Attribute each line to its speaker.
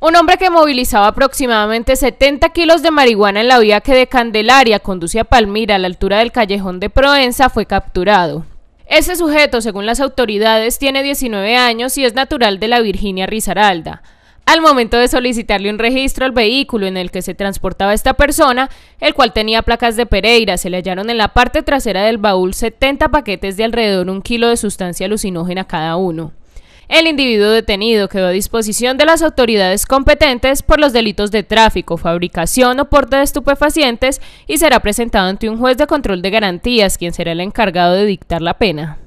Speaker 1: Un hombre que movilizaba aproximadamente 70 kilos de marihuana en la vía que de Candelaria conduce a Palmira a la altura del callejón de Proenza fue capturado. Ese sujeto, según las autoridades, tiene 19 años y es natural de la Virginia Risaralda. Al momento de solicitarle un registro al vehículo en el que se transportaba esta persona, el cual tenía placas de Pereira, se le hallaron en la parte trasera del baúl 70 paquetes de alrededor un kilo de sustancia alucinógena cada uno. El individuo detenido quedó a disposición de las autoridades competentes por los delitos de tráfico, fabricación o porte de estupefacientes y será presentado ante un juez de control de garantías, quien será el encargado de dictar la pena.